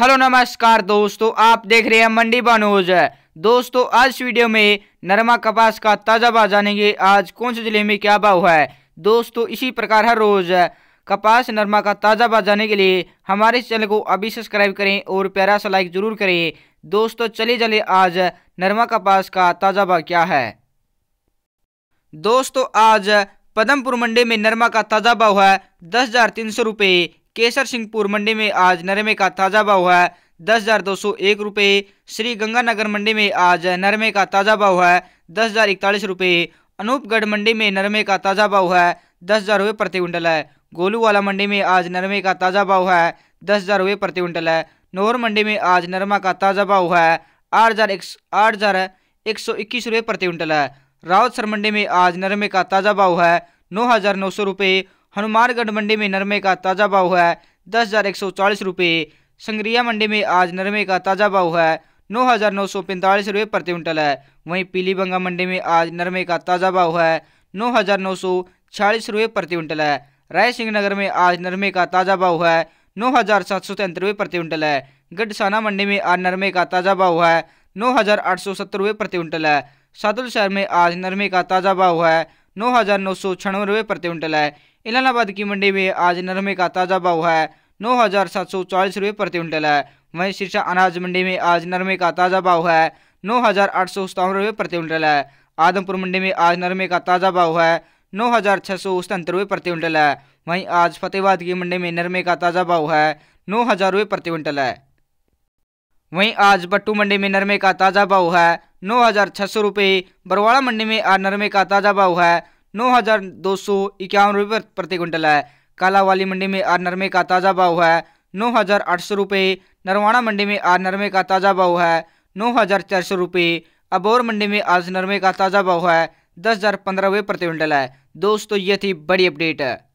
hello नमस्कार दोस्तों आप देख रहे हैं मंडी बनोज दोस्तों आज वीडियो में नरमा कपास का ताज़ा भाव जानेंगे आज कौन से ज़िले में क्या भाव है दोस्तों इसी प्रकार हर रोज़ कपास नरमा का ताज़ा भाव जाने के लिए हमारे चैनल को अभी सब्सक्राइब करें और प्यारा सा लाइक ज़रूर करें दोस्तों चलिए चले आज नरमा कपास का ताज़ा भाव क्या है दोस्तों आज पदमपुर मंडी में नरमा का ताज़ा भाव है दस हज़ार तीन सौ रुपये केसर सिंहपुर मंडी में आज नरमे का ताज़ा भाव है दस हज़ार दो सौ एक रुपये श्री गंगानगर मंडी में आज नरमे का ताज़ा भाव है दस हज़ार इकतालीस रुपये अनूपगढ़ मंडी में नरमे का ताज़ा भाव है दस हज़ार रुपये प्रति क्विंटल है गोलूवाला मंडी में आज नरमे का ताज़ा भाव है दस हज़ार रुपये प्रति क्विंटल है नोहर मंडी में आज नरमा का ताज़ा भाव है आठ हज़ार एक आठ हज़ार एक सौ इक्कीस रुपये प्रति क्विंटल है रावतसर मंडी में आज नरमे का ताज़ा भाव है नौ हज़ार नौ सौ रुपये हनुमानगढ़ मंडी में नरमे का ताज़ा भाव है दस हज़ार एक सौ चालीस रुपये संग्रिया मंडी में आज नरमे का ताज़ा भाव है नौ हज़ार नौ सौ पैंतालीस रुपये प्रति क्विंटल है वहीं पीलीबंगा मंडी में आज नरमे का ताज़ा भाव है नौ हज़ार नौ सौ छियालीस रुपये प्रति क्विंटल है राय सिंह नगर में आज नरमे का ताज़ा भाव है नौ हज़ार सात सौ तिहत्तर रुपये प्रति क्विंटल है गढ़साना मंडी में आज नरमे का ताज़ा भाव है नौ हज़ार आठ सौ सत्तर रुपये प्रति क्विंटल है सादुल शहर में आज नरमे का ताज़ा भाव है नौ हज़ार नौ सौ छियानवे रुपये प्रति क्विंटल है इलाहाबाद की मंडी में आज नरमे का ताज़ा भाव है नौ हज़ार सात सौ चालीस प्रति क्विंटल है वहीं शीर्षा अनाज मंडी में आज नरमे का ताज़ा भाव है नौ हज़ार आठ सौ सतावन रुपये प्रति क्विंटल है आदमपुर मंडी में आज नरमे का ताज़ा भाव है नौ हज़ार छह सौ सतहत्तर रुपये प्रति क्विंटल है वहीं आज फतेहबाद की मंडी में नरमे का ताज़ा भाव है नौ हज़ार रुपये प्रति क्विंटल है वहीं आज बट्टू मंडी में नरमे का ताज़ा भाव है नौ हज़ार छः सौ रुपये बरवाड़ा मंडी में आज नरमे का ताज़ा भाव है नौ हज़ार दो सौ इक्यावन रुपये प्रति क्विंटल है काला वाली मंडी में आर नरमे का ताज़ा भाव है नौ हज़ार आठ सौ रुपये नरवाना मंडी में आर नरमे का ताज़ा भाव है नौ हज़ार चार सौ रुपये अबोर मंडी में आज नरमे का ताज़ा भाव है दस हज़ार पंद्रह रुपये प्रति क्विंटल है दोस्तों ये थी बड़ी अपडेट है